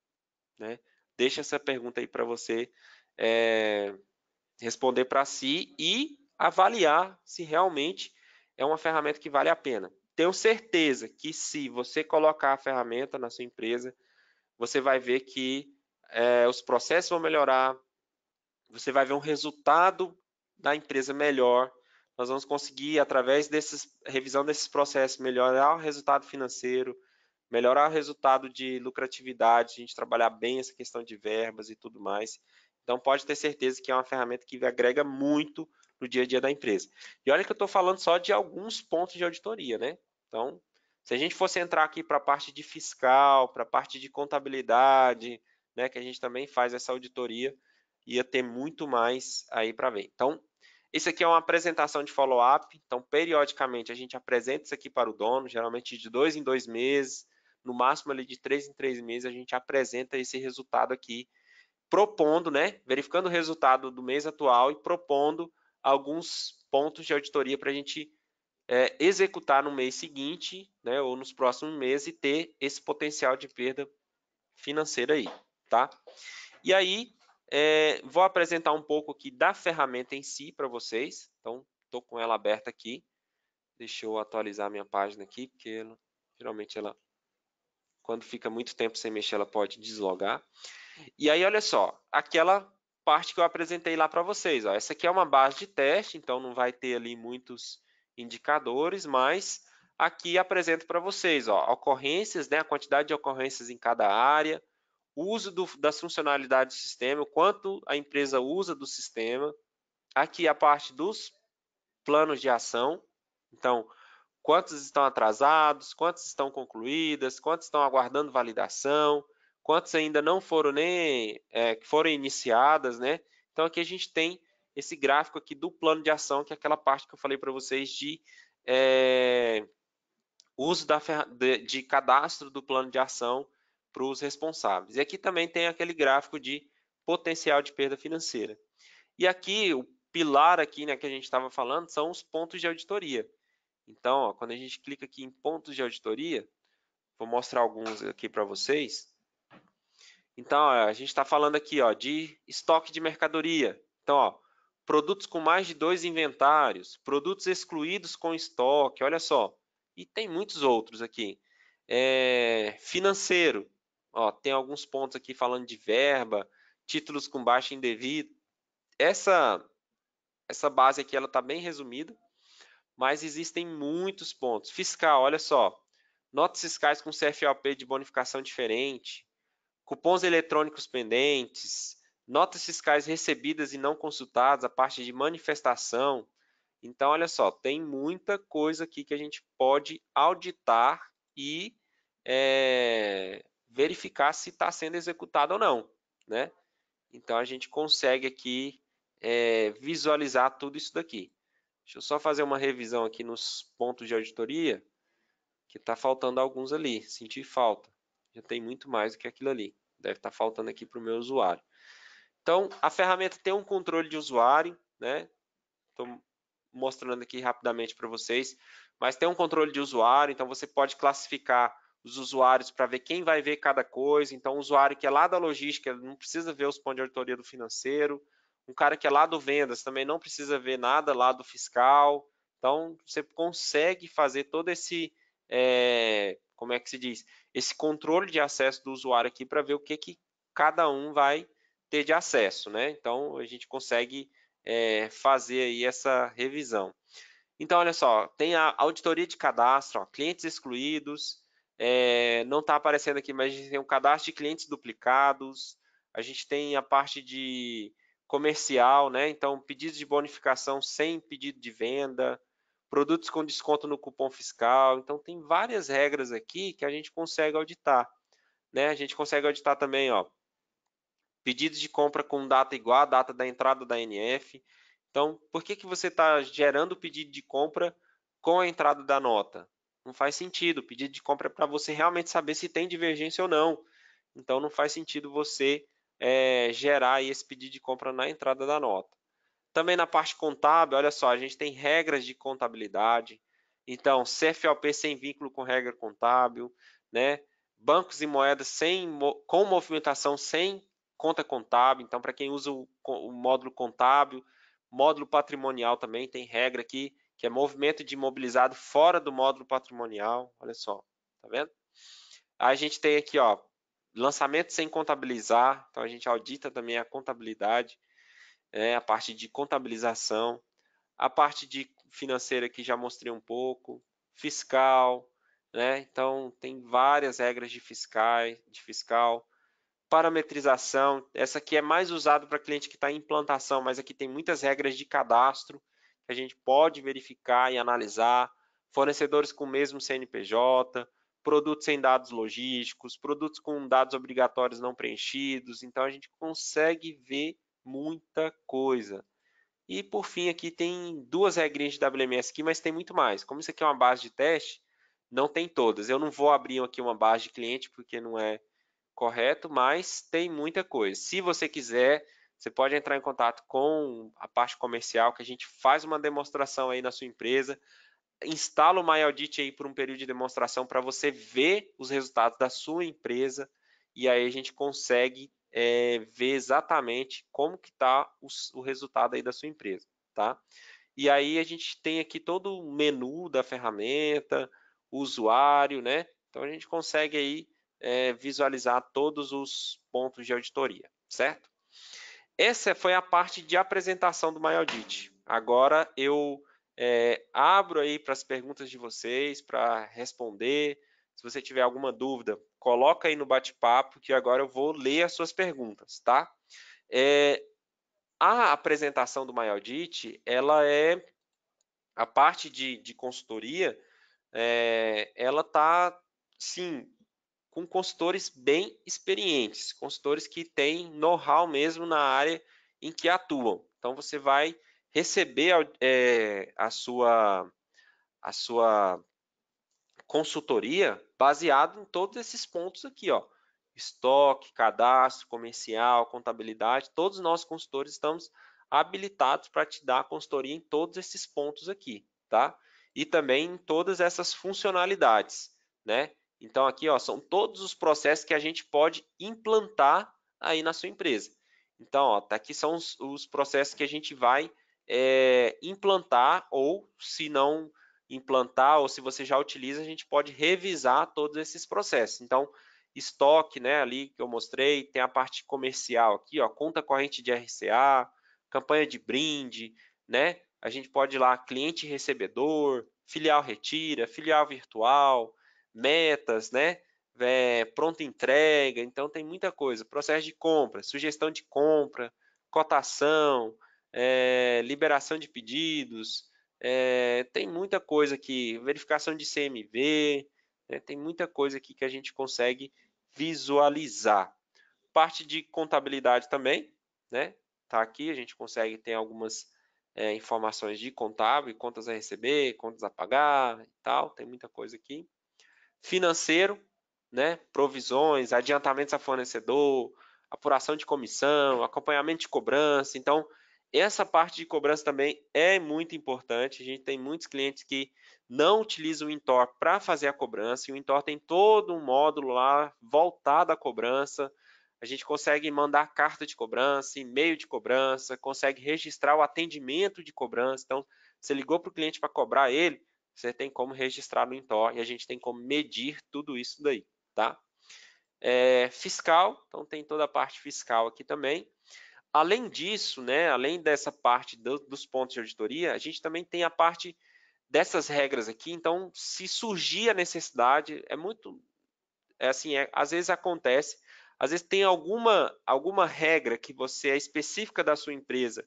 Né? Deixa essa pergunta aí para você é, responder para si e avaliar se realmente é uma ferramenta que vale a pena. Tenho certeza que se você colocar a ferramenta na sua empresa, você vai ver que é, os processos vão melhorar, você vai ver um resultado da empresa melhor, nós vamos conseguir, através dessa revisão desses processos, melhorar o resultado financeiro, melhorar o resultado de lucratividade, a gente trabalhar bem essa questão de verbas e tudo mais. Então, pode ter certeza que é uma ferramenta que agrega muito no dia a dia da empresa. E olha que eu estou falando só de alguns pontos de auditoria, né? Então, se a gente fosse entrar aqui para a parte de fiscal, para a parte de contabilidade, né, que a gente também faz essa auditoria, ia ter muito mais aí para ver. Então, isso aqui é uma apresentação de follow-up, então periodicamente a gente apresenta isso aqui para o dono, geralmente de dois em dois meses, no máximo ali de três em três meses a gente apresenta esse resultado aqui, propondo, né, verificando o resultado do mês atual e propondo alguns pontos de auditoria para a gente é, executar no mês seguinte, né, ou nos próximos meses e ter esse potencial de perda financeira aí, tá? E aí, é, vou apresentar um pouco aqui da ferramenta em si para vocês. Então, estou com ela aberta aqui. Deixa eu atualizar minha página aqui, porque ela, geralmente ela, quando fica muito tempo sem mexer, ela pode deslogar. E aí, olha só, aquela parte que eu apresentei lá para vocês. Ó. Essa aqui é uma base de teste, então não vai ter ali muitos indicadores, mas aqui apresento para vocês ó, ocorrências, né, a quantidade de ocorrências em cada área, o uso do, das funcionalidades do sistema, o quanto a empresa usa do sistema. Aqui a parte dos planos de ação. Então, quantos estão atrasados, quantos estão concluídas, quantos estão aguardando validação, quantos ainda não foram nem é, foram iniciadas, né? Então aqui a gente tem esse gráfico aqui do plano de ação, que é aquela parte que eu falei para vocês de é, uso da, de, de, cadastro do plano de ação para os responsáveis. E aqui também tem aquele gráfico de potencial de perda financeira. E aqui, o pilar aqui né, que a gente estava falando são os pontos de auditoria. Então, ó, quando a gente clica aqui em pontos de auditoria, vou mostrar alguns aqui para vocês. Então, ó, a gente está falando aqui ó, de estoque de mercadoria. Então, ó, produtos com mais de dois inventários, produtos excluídos com estoque, olha só. E tem muitos outros aqui. É, financeiro, Ó, tem alguns pontos aqui falando de verba, títulos com baixa indevida. Essa, essa base aqui ela está bem resumida, mas existem muitos pontos. Fiscal, olha só. Notas fiscais com CFAP de bonificação diferente, cupons eletrônicos pendentes, notas fiscais recebidas e não consultadas, a parte de manifestação. Então, olha só, tem muita coisa aqui que a gente pode auditar e é, verificar se está sendo executado ou não, né? Então, a gente consegue aqui é, visualizar tudo isso daqui. Deixa eu só fazer uma revisão aqui nos pontos de auditoria, que está faltando alguns ali, senti falta. Já tem muito mais do que aquilo ali. Deve estar tá faltando aqui para o meu usuário. Então, a ferramenta tem um controle de usuário, né? Estou mostrando aqui rapidamente para vocês, mas tem um controle de usuário, então você pode classificar os usuários para ver quem vai ver cada coisa. Então, o usuário que é lá da logística não precisa ver os pontos de auditoria do financeiro. Um cara que é lá do vendas também não precisa ver nada lá do fiscal. Então, você consegue fazer todo esse, é, como é que se diz, esse controle de acesso do usuário aqui para ver o que, que cada um vai ter de acesso. Né? Então, a gente consegue é, fazer aí essa revisão. Então, olha só, tem a auditoria de cadastro, ó, clientes excluídos, é, não está aparecendo aqui, mas a gente tem um cadastro de clientes duplicados, a gente tem a parte de comercial, né? Então, pedidos de bonificação sem pedido de venda, produtos com desconto no cupom fiscal. Então, tem várias regras aqui que a gente consegue auditar. Né? A gente consegue auditar também, ó, pedidos de compra com data igual à data da entrada da NF. Então, por que, que você está gerando o pedido de compra com a entrada da nota? Não faz sentido. O pedido de compra é para você realmente saber se tem divergência ou não. Então, não faz sentido você é, gerar esse pedido de compra na entrada da nota. Também na parte contábil, olha só, a gente tem regras de contabilidade. Então, CFOP sem vínculo com regra contábil, né? bancos e moedas sem, com movimentação sem conta contábil. Então, para quem usa o, o módulo contábil, módulo patrimonial também tem regra que que é movimento de imobilizado fora do módulo patrimonial. Olha só, tá vendo? A gente tem aqui, ó, lançamento sem contabilizar. Então, a gente audita também a contabilidade, é, a parte de contabilização, a parte de financeira que já mostrei um pouco, fiscal, né? Então, tem várias regras de fiscal, de fiscal parametrização, essa aqui é mais usada para cliente que está em implantação, mas aqui tem muitas regras de cadastro, que a gente pode verificar e analisar, fornecedores com o mesmo CNPJ, produtos sem dados logísticos, produtos com dados obrigatórios não preenchidos. Então, a gente consegue ver muita coisa. E, por fim, aqui tem duas regrinhas de WMS aqui, mas tem muito mais. Como isso aqui é uma base de teste, não tem todas. Eu não vou abrir aqui uma base de cliente, porque não é correto, mas tem muita coisa. Se você quiser, você pode entrar em contato com a parte comercial, que a gente faz uma demonstração aí na sua empresa, instala o MyAudit aí por um período de demonstração para você ver os resultados da sua empresa e aí a gente consegue é, ver exatamente como que está o, o resultado aí da sua empresa, tá? E aí a gente tem aqui todo o menu da ferramenta, usuário, né? Então a gente consegue aí é, visualizar todos os pontos de auditoria, certo? Essa foi a parte de apresentação do MyAudit. Agora eu é, abro aí para as perguntas de vocês, para responder. Se você tiver alguma dúvida, coloca aí no bate-papo, que agora eu vou ler as suas perguntas, tá? É, a apresentação do MyAudit, ela é a parte de, de consultoria, é, ela tá, sim, com consultores bem experientes, consultores que têm know-how mesmo na área em que atuam. Então, você vai receber é, a, sua, a sua consultoria baseado em todos esses pontos aqui, ó. Estoque, cadastro, comercial, contabilidade, todos nós consultores estamos habilitados para te dar consultoria em todos esses pontos aqui, tá? E também em todas essas funcionalidades, né? Então, aqui ó, são todos os processos que a gente pode implantar aí na sua empresa. Então, ó, tá aqui são os, os processos que a gente vai é, implantar ou se não implantar ou se você já utiliza, a gente pode revisar todos esses processos. Então, estoque, né, ali que eu mostrei, tem a parte comercial aqui, ó, conta corrente de RCA, campanha de brinde, né? A gente pode ir lá cliente recebedor, filial retira, filial virtual, metas, né? É, pronta entrega, então tem muita coisa. Processo de compra, sugestão de compra, cotação, é, liberação de pedidos, é, tem muita coisa aqui, verificação de CMV, né, tem muita coisa aqui que a gente consegue visualizar. Parte de contabilidade também, né? Tá aqui, a gente consegue ter algumas é, informações de contábil, contas a receber, contas a pagar e tal, tem muita coisa aqui financeiro, né? provisões, adiantamentos a fornecedor, apuração de comissão, acompanhamento de cobrança. Então, essa parte de cobrança também é muito importante. A gente tem muitos clientes que não utilizam o Intor para fazer a cobrança, e o Intor tem todo um módulo lá voltado à cobrança. A gente consegue mandar carta de cobrança, e-mail de cobrança, consegue registrar o atendimento de cobrança. Então, você ligou para o cliente para cobrar ele, você tem como registrar no INTOR e a gente tem como medir tudo isso daí, tá? É, fiscal, então tem toda a parte fiscal aqui também. Além disso, né, além dessa parte do, dos pontos de auditoria, a gente também tem a parte dessas regras aqui. Então, se surgir a necessidade, é muito, é assim, é, às vezes acontece, às vezes tem alguma, alguma regra que você é específica da sua empresa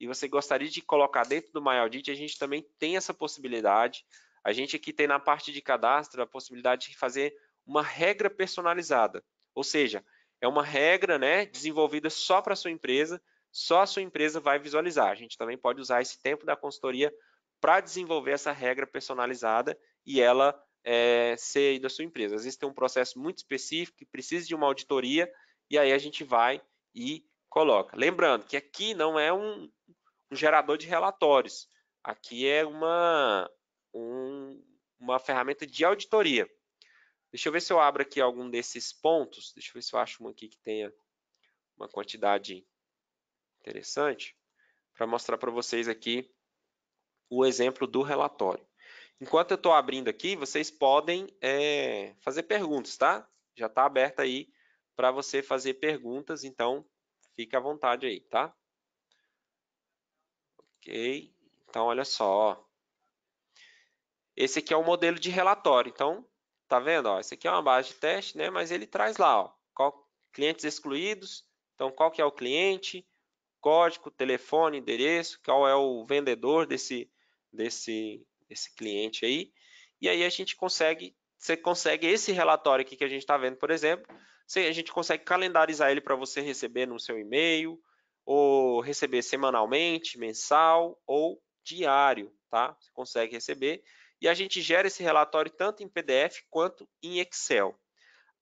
e você gostaria de colocar dentro do MyAudit, a gente também tem essa possibilidade. A gente aqui tem na parte de cadastro a possibilidade de fazer uma regra personalizada, ou seja, é uma regra né, desenvolvida só para a sua empresa, só a sua empresa vai visualizar. A gente também pode usar esse tempo da consultoria para desenvolver essa regra personalizada e ela é, ser da sua empresa. Às vezes tem um processo muito específico que precisa de uma auditoria e aí a gente vai e coloca. Lembrando que aqui não é um, um gerador de relatórios. Aqui é uma, um, uma ferramenta de auditoria. Deixa eu ver se eu abro aqui algum desses pontos. Deixa eu ver se eu acho um aqui que tenha uma quantidade interessante para mostrar para vocês aqui o exemplo do relatório. Enquanto eu estou abrindo aqui, vocês podem é, fazer perguntas, tá? Já está aberta aí para você fazer perguntas, então fique à vontade aí, tá? Ok? Então, olha só. Esse aqui é o modelo de relatório. Então, tá vendo? Ó, esse aqui é uma base de teste, né? Mas ele traz lá, ó, qual, clientes excluídos. Então, qual que é o cliente, código, telefone, endereço, qual é o vendedor desse, desse, desse cliente aí. E aí a gente consegue, você consegue esse relatório aqui que a gente está vendo, por exemplo, a gente consegue calendarizar ele para você receber no seu e-mail, ou receber semanalmente, mensal ou diário, tá? Você consegue receber e a gente gera esse relatório tanto em PDF quanto em Excel.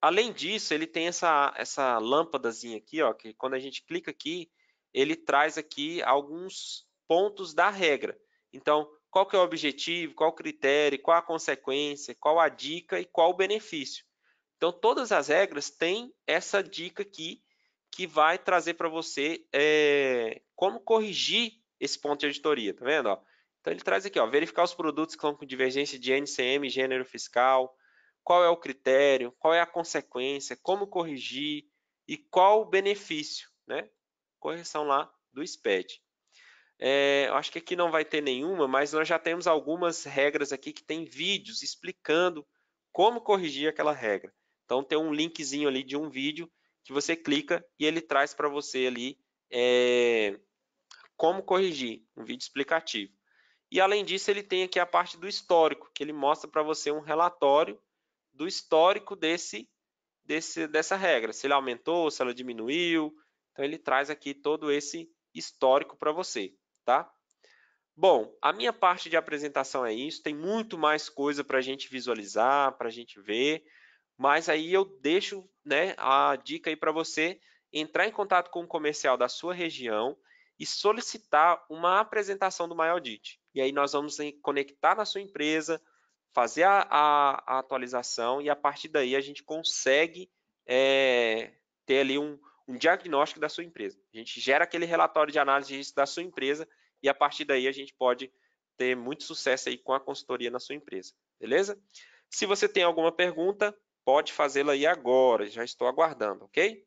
Além disso, ele tem essa, essa lâmpadazinha aqui, ó, que quando a gente clica aqui, ele traz aqui alguns pontos da regra. Então, qual que é o objetivo, qual o critério, qual a consequência, qual a dica e qual o benefício. Então, todas as regras têm essa dica aqui que vai trazer para você é, como corrigir esse ponto de auditoria, tá vendo? Ó? Então ele traz aqui, ó, verificar os produtos que estão com divergência de NCM, gênero fiscal, qual é o critério, qual é a consequência, como corrigir e qual o benefício, né? Correção lá do SPED. É, acho que aqui não vai ter nenhuma, mas nós já temos algumas regras aqui que tem vídeos explicando como corrigir aquela regra. Então tem um linkzinho ali de um vídeo que você clica e ele traz para você ali é, como corrigir, um vídeo explicativo. E além disso, ele tem aqui a parte do histórico, que ele mostra para você um relatório do histórico desse, desse, dessa regra, se ele aumentou, se ela diminuiu. Então, ele traz aqui todo esse histórico para você, tá? Bom, a minha parte de apresentação é isso. Tem muito mais coisa para a gente visualizar, para a gente ver. Mas aí eu deixo né, a dica aí para você entrar em contato com o um comercial da sua região e solicitar uma apresentação do MyAudit. E aí nós vamos conectar na sua empresa, fazer a, a, a atualização e a partir daí a gente consegue é, ter ali um, um diagnóstico da sua empresa. A gente gera aquele relatório de análise de risco da sua empresa e a partir daí a gente pode ter muito sucesso aí com a consultoria na sua empresa, beleza? Se você tem alguma pergunta, pode fazê-la aí agora, já estou aguardando, ok?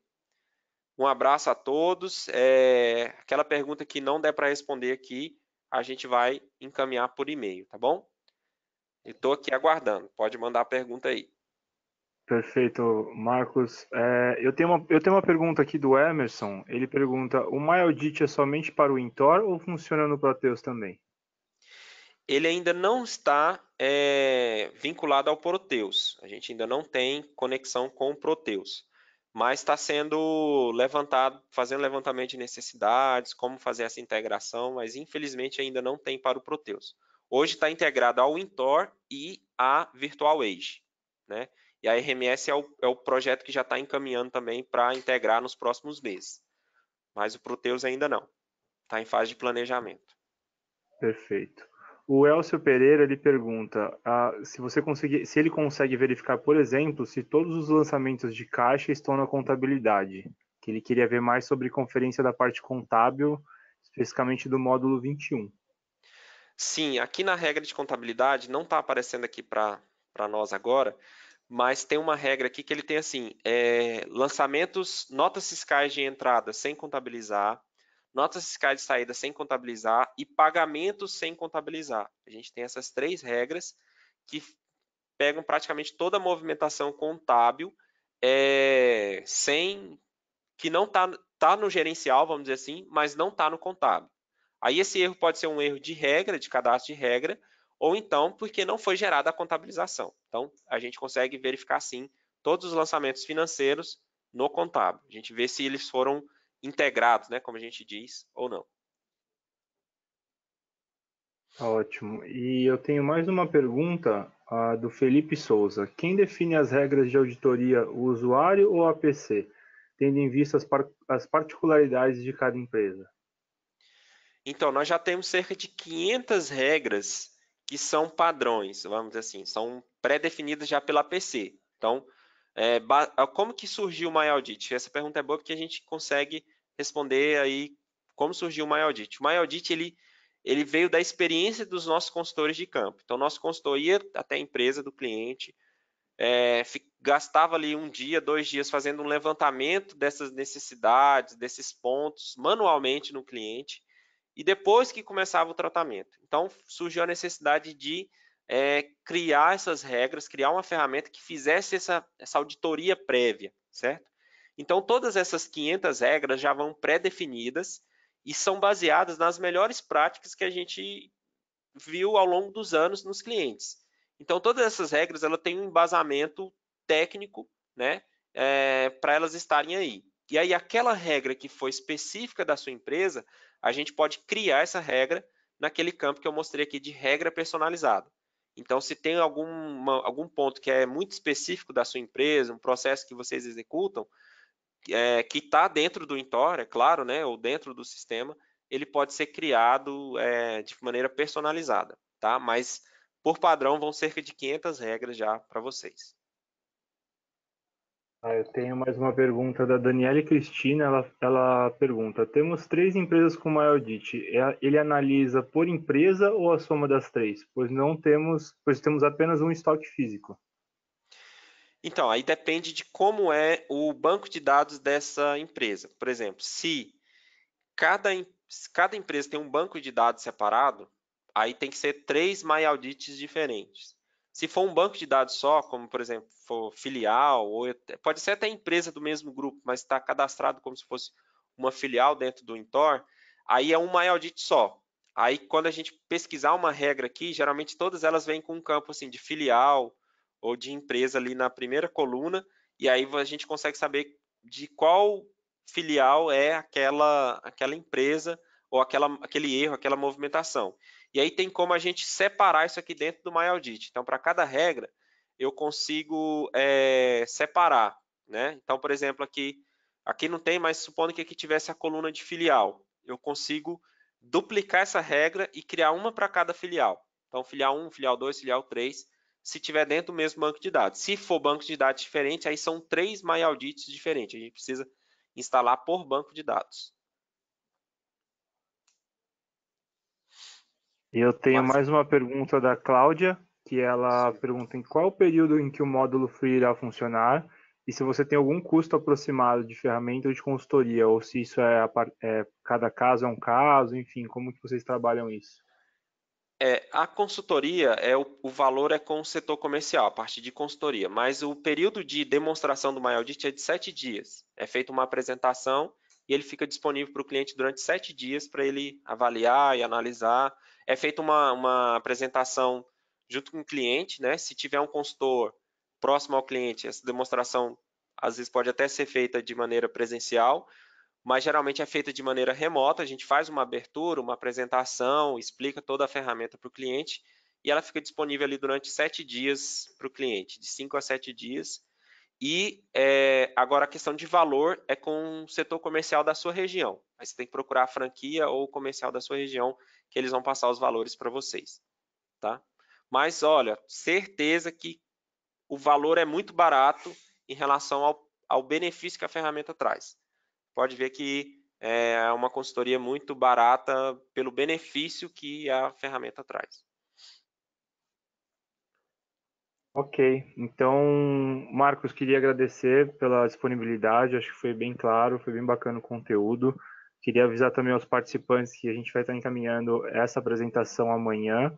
Um abraço a todos. É, aquela pergunta que não der para responder aqui, a gente vai encaminhar por e-mail, tá bom? Estou aqui aguardando, pode mandar a pergunta aí. Perfeito, Marcos. É, eu, tenho uma, eu tenho uma pergunta aqui do Emerson. Ele pergunta: o MyAudit é somente para o Intor ou funciona no Proteus também? ele ainda não está é, vinculado ao Proteus. A gente ainda não tem conexão com o Proteus, mas está sendo levantado, fazendo levantamento de necessidades, como fazer essa integração, mas infelizmente ainda não tem para o Proteus. Hoje está integrado ao Intor e à Virtual Age, né? E a RMS é o, é o projeto que já está encaminhando também para integrar nos próximos meses. Mas o Proteus ainda não. Está em fase de planejamento. Perfeito. O Elcio Pereira ele pergunta ah, se você se ele consegue verificar, por exemplo, se todos os lançamentos de caixa estão na contabilidade. Que ele queria ver mais sobre conferência da parte contábil, especificamente do módulo 21. Sim, aqui na regra de contabilidade não está aparecendo aqui para nós agora, mas tem uma regra aqui que ele tem assim: é, lançamentos, notas fiscais de entrada sem contabilizar, notas fiscais de saída sem contabilizar e pagamentos sem contabilizar. A gente tem essas três regras que pegam praticamente toda a movimentação contábil é, sem que não está tá no gerencial, vamos dizer assim, mas não está no contábil. Aí esse erro pode ser um erro de regra, de cadastro de regra, ou então porque não foi gerada a contabilização. Então, a gente consegue verificar, sim, todos os lançamentos financeiros no contábil. A gente vê se eles foram integrados, né, como a gente diz, ou não. Tá ótimo. E eu tenho mais uma pergunta uh, do Felipe Souza. Quem define as regras de auditoria, o usuário ou a PC, tendo em vista as, par as particularidades de cada empresa? Então, nós já temos cerca de 500 regras que são padrões, vamos dizer assim, são pré-definidas já pela PC. Então, é, como que surgiu o MyAudit? Essa pergunta é boa porque a gente consegue responder aí como surgiu o MyAudit. O MyAudit, ele, ele veio da experiência dos nossos consultores de campo. Então, nosso consultor ia até a empresa do cliente, é, gastava ali um dia, dois dias fazendo um levantamento dessas necessidades, desses pontos, manualmente no cliente, e depois que começava o tratamento. Então, surgiu a necessidade de é, criar essas regras, criar uma ferramenta que fizesse essa, essa auditoria prévia, certo? Então, todas essas 500 regras já vão pré-definidas e são baseadas nas melhores práticas que a gente viu ao longo dos anos nos clientes. Então, todas essas regras ela tem um embasamento técnico né, é, para elas estarem aí. E aí, aquela regra que foi específica da sua empresa, a gente pode criar essa regra naquele campo que eu mostrei aqui de regra personalizada. Então, se tem alguma, algum ponto que é muito específico da sua empresa, um processo que vocês executam, é, que está dentro do Intor, é claro, né, ou dentro do sistema, ele pode ser criado é, de maneira personalizada, tá? Mas, por padrão, vão cerca de 500 regras já para vocês. Ah, eu tenho mais uma pergunta da Daniela Cristina. Ela, ela pergunta: temos três empresas com MyAudit. É audit. Ele analisa por empresa ou a soma das três? Pois não temos, pois temos apenas um estoque físico. Então, aí depende de como é o banco de dados dessa empresa. Por exemplo, se cada, cada empresa tem um banco de dados separado, aí tem que ser três My Audits diferentes. Se for um banco de dados só, como por exemplo, for filial, ou pode ser até empresa do mesmo grupo, mas está cadastrado como se fosse uma filial dentro do Intor, aí é um MyAudit só. Aí quando a gente pesquisar uma regra aqui, geralmente todas elas vêm com um campo assim de filial ou de empresa ali na primeira coluna, e aí a gente consegue saber de qual filial é aquela, aquela empresa ou aquela, aquele erro, aquela movimentação. E aí tem como a gente separar isso aqui dentro do MyAudit. Então, para cada regra, eu consigo é, separar. Né? Então, por exemplo, aqui, aqui não tem, mas supondo que aqui tivesse a coluna de filial. Eu consigo duplicar essa regra e criar uma para cada filial. Então, filial 1, filial 2, filial 3, se tiver dentro do mesmo banco de dados. Se for banco de dados diferente, aí são três MyAudits diferentes. A gente precisa instalar por banco de dados. Eu tenho Mas... mais uma pergunta da Cláudia, que ela Sim. pergunta em qual período em que o módulo Free irá funcionar e se você tem algum custo aproximado de ferramenta ou de consultoria, ou se isso é, é cada caso é um caso, enfim, como que vocês trabalham isso? É, a consultoria é o, o, valor é com o setor comercial, a partir de consultoria, mas o período de demonstração do MyAudit é de sete dias. É feita uma apresentação e ele fica disponível para o cliente durante sete dias para ele avaliar e analisar é feita uma, uma apresentação junto com o cliente, né? Se tiver um consultor próximo ao cliente, essa demonstração às vezes pode até ser feita de maneira presencial, mas geralmente é feita de maneira remota. A gente faz uma abertura, uma apresentação, explica toda a ferramenta para o cliente e ela fica disponível ali durante sete dias para o cliente, de cinco a sete dias. E é, agora a questão de valor é com o setor comercial da sua região. Aí você tem que procurar a franquia ou o comercial da sua região que eles vão passar os valores para vocês, tá? Mas, olha, certeza que o valor é muito barato em relação ao, ao benefício que a ferramenta traz. Pode ver que é, é uma consultoria muito barata pelo benefício que a ferramenta traz. Ok, então, Marcos, queria agradecer pela disponibilidade, acho que foi bem claro, foi bem bacana o conteúdo. Queria avisar também aos participantes que a gente vai estar encaminhando essa apresentação amanhã,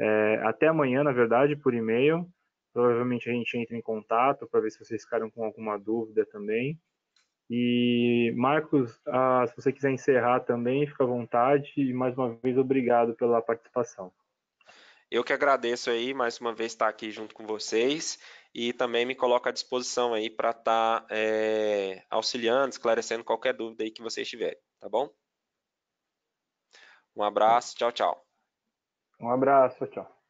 é, até amanhã, na verdade, por e-mail. Provavelmente a gente entra em contato para ver se vocês ficaram com alguma dúvida também. E, Marcos, ah, se você quiser encerrar também, fica à vontade. E, mais uma vez, obrigado pela participação. Eu que agradeço aí, mais uma vez, estar aqui junto com vocês e também me coloco à disposição aí para estar tá, é, auxiliando, esclarecendo qualquer dúvida aí que vocês tiverem, tá bom? Um abraço, tchau, tchau. Um abraço, tchau.